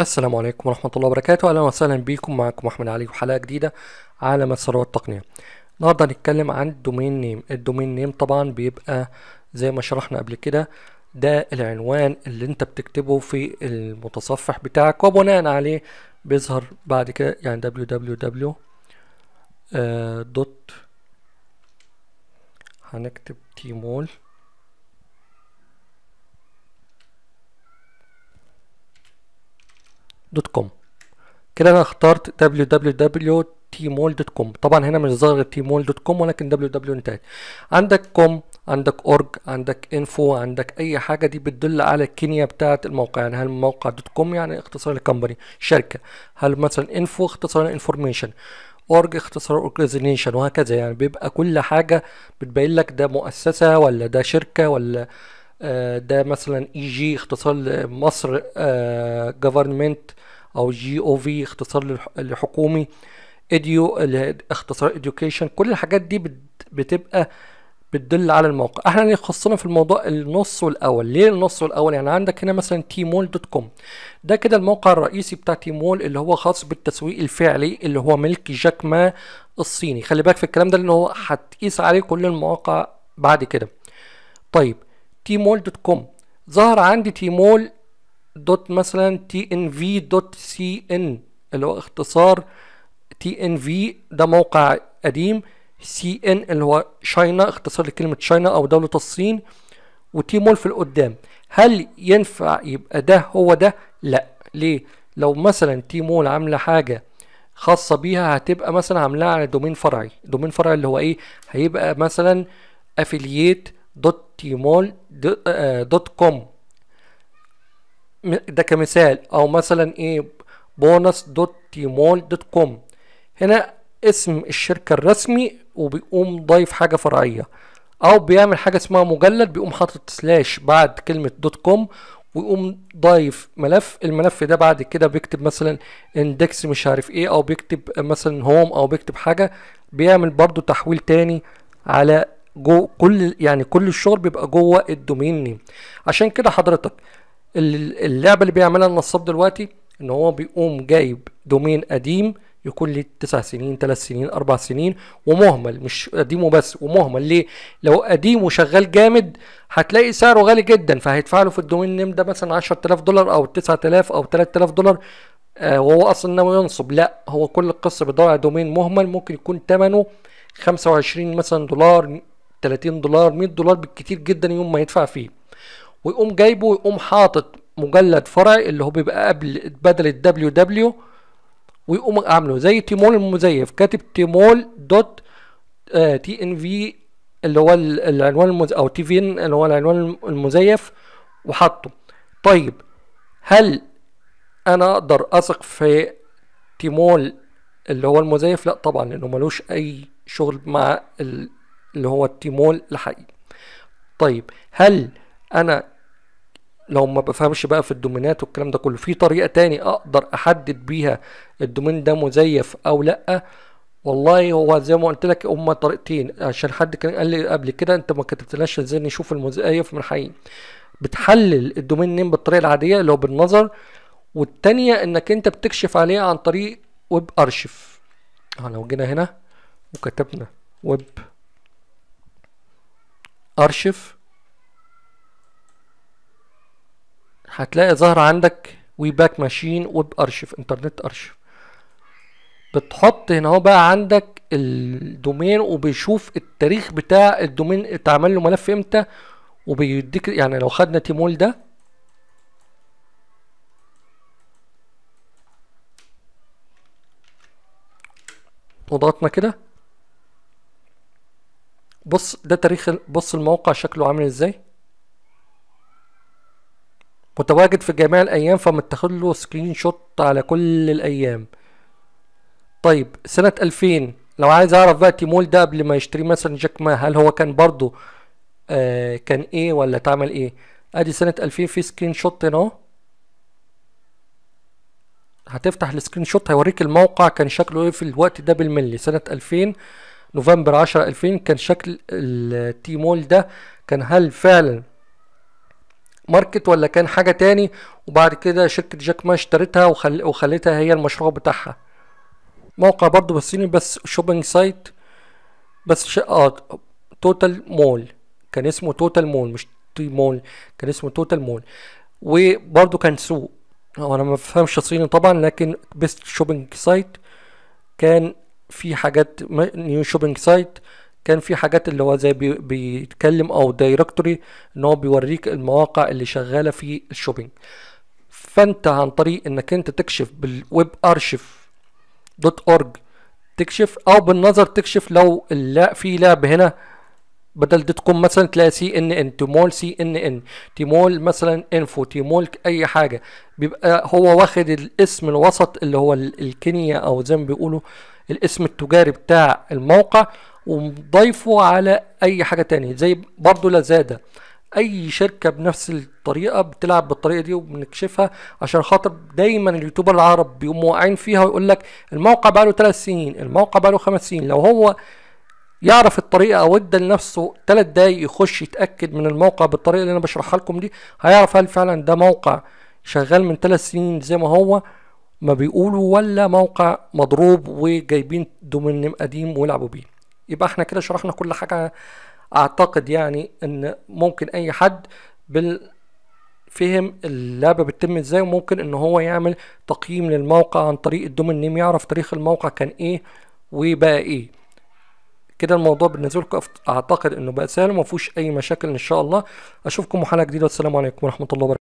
السلام عليكم ورحمة الله وبركاته أهلا وسهلا بيكم معكم أحمد علي وحلقة جديدة على مسارات التقنية النهاردة هنتكلم عن الدومين نيم الدومين نيم طبعا بيبقى زي ما شرحنا قبل كده ده العنوان اللي انت بتكتبه في المتصفح بتاعك وبناء عليه بيظهر بعد كده يعني www دوت آه، هنكتب تيمول www.tmall.com كده انا اخترت www.tmall.com طبعا هنا مش ظاهر tmall.com ولكن www انتهت عندك كوم عندك اورج عندك انفو عندك اي حاجه دي بتدل على الكينيا بتاعه الموقع يعني هل موقع دوت كوم يعني اختصار الكمباني شركه هل مثلا انفو اختصار انفورميشن اورج اختصار اورجنايزيشن وهكذا يعني بيبقى كل حاجه بتبين لك ده مؤسسه ولا ده شركه ولا آه، ده مثلا اي جي اختصار مصر جفرمنت uh, او جي او في اختصار لحكومي اديو اختصار education كل الحاجات دي بتبقى بتدل على الموقع احنا هنخصنا في الموضوع النص والاول ليه النص والاول يعني عندك هنا مثلا تيمول دوت كوم ده كده الموقع الرئيسي بتاع تيمول اللي هو خاص بالتسويق الفعلي اللي هو ملك جاك ما الصيني خلي بالك في الكلام ده لان هو هتقيس عليه كل المواقع بعد كده طيب تيمول دوت كوم ظهر عندي تيمول دوت مثلا تي ان في دوت سي ان اللي هو اختصار تي ان في ده موقع قديم سي ان اللي هو شاينا اختصار لكلمة شاينا او دولة الصين وتي مول في القدام هل ينفع يبقى ده هو ده؟ لا ليه؟ لو مثلا تي مول عاملة حاجة خاصة بيها هتبقى مثلا عاملاها على دومين فرعي دومين فرعي اللي هو ايه؟ هيبقى مثلا affiliate.tmall.com آه، دوت دوت كوم ده كمثال او مثلا ايه بونص دوت تيمول دوت كوم هنا اسم الشركة الرسمي وبيقوم ضايف حاجة فرعية او بيعمل حاجة اسمها مجلد بيقوم حاطط سلاش بعد كلمة دوت كوم ويقوم ضايف ملف الملف ده بعد كده بيكتب مثلا اندكس مش عارف ايه او بيكتب مثلا هوم او بيكتب حاجة بيعمل برضو تحويل تاني على جو كل يعني كل الشغل بيبقى جوه الدومين نيم عشان كده حضرتك اللعبه اللي بيعملها النصاب دلوقتي ان هو بيقوم جايب دومين قديم يكون لي تسع سنين ثلاث سنين اربع سنين ومهمل مش قديم وبس ومهمل ليه لو قديم وشغال جامد هتلاقي سعره غالي جدا فهيدفع له في الدومين نيم ده مثلا 10000 دولار او 9000 او 3000 دولار آه وهو اصلا ناوي ينصب لا هو كل القصه بيدور على دومين مهمل ممكن يكون ثمنه 25 مثلا دولار 30 دولار 100 دولار بالكتير جدا يوم ما يدفع فيه ويقوم جايبه ويقوم حاطط مجلد فرعي اللي هو بيبقى قبل بدل الدبليو دبليو ويقوم عامله زي تيمول المزيف كاتب تيمول دوت آه، تي ان في اللي هو العنوان المزيف او تي في ان اللي هو العنوان المزيف وحطه طيب هل انا اقدر اثق في تيمول اللي هو المزيف لا طبعا لانه ملوش اي شغل مع اللي هو التيمول الحقيقي طيب هل انا لو ما بفهمش بقى في الدومينات والكلام ده كله في طريقه تاني اقدر احدد بيها الدومين ده مزيف او لا والله هو زي ما قلت لك هما طريقتين عشان حد كان قال لي قبل كده انت ما كتبتلناش ازاي نشوف المزيف من حقيقي بتحلل الدومين نيم بالطريقه العاديه اللي هو بالنظر والتانية انك انت بتكشف عليها عن طريق ويب ارشيف آه، لو جينا هنا وكتبنا ويب ارشيف هتلاقي ظهر عندك وي باك ماشين ويب ارشيف انترنت ارشيف بتحط هنا هو بقى عندك الدومين وبيشوف التاريخ بتاع الدومين اتعمل له ملف امتى وبيديك يعني لو خدنا تيمول ده وضغطنا كده بص ده تاريخ بص الموقع شكله عامل ازاي متواجد في جميع الايام فمتاخد له سكرين شوت على كل الايام طيب سنة 2000 لو عايز اعرف بقى تيمول ده قبل ما يشتري مثلا جاك ما هل هو كان برضه آه كان ايه ولا اتعمل ايه ادي سنة 2000 في سكرين شوت هنا اهو هتفتح السكرين شوت هيوريك الموقع كان شكله ايه في الوقت ده بالملي سنة 2000 نوفمبر 10 2000 كان شكل التيمول ده كان هل فعلا ماركت ولا كان حاجة تاني وبعد كده شركة جاك ما اشترتها وخل... وخلتها هي المشروع بتاعها موقع برضو بالصيني بس شوبينج سايت بس ش... اه توتال مول كان اسمه توتال مول مش تي مول كان اسمه توتال مول وبرضو كان سوق هو انا ما بفهمش صيني طبعا لكن بيست شوبينج سايت كان في حاجات نيو شوبينج سايت كان في حاجات اللي هو زي بيتكلم او دايركتوري ان هو بيوريك المواقع اللي شغاله في الشوبينج فانت عن طريق انك انت تكشف بالويب ارشيف دوت اورج تكشف او بالنظر تكشف لو لا في لعب هنا بدل دوت كوم مثلا تلاقي سي ان ان تيمول سي ان ان تيمول مثلا انفو تيمول اي حاجه بيبقى هو واخد الاسم الوسط اللي هو الكينيا او زي ما بيقولوا الاسم التجاري بتاع الموقع وضيفه على اي حاجه تانية زي برضه لازادا اي شركه بنفس الطريقه بتلعب بالطريقه دي وبنكشفها عشان خاطر دايما اليوتيوبر العرب بيقوموا واقعين فيها ويقول لك الموقع بقاله ثلاث سنين الموقع بقاله خمس سنين لو هو يعرف الطريقه او ادى لنفسه ثلاث دقايق يخش يتاكد من الموقع بالطريقه اللي انا بشرحها لكم دي هيعرف هل فعلا ده موقع شغال من ثلاث سنين زي ما هو ما بيقولوا ولا موقع مضروب وجايبين دومين قديم ويلعبوا بيه يبقى احنا كده شرحنا كل حاجة اعتقد يعني ان ممكن اي حد بال فهم اللعبه بتتم ازاي وممكن ان هو يعمل تقييم للموقع عن طريق الدومين نيم يعرف تاريخ الموقع كان ايه وبقى ايه كده الموضوع بالنسبه لكم اعتقد انه بقى سهل وما اي مشاكل ان شاء الله اشوفكم حلقه جديده والسلام عليكم ورحمه الله وبركاته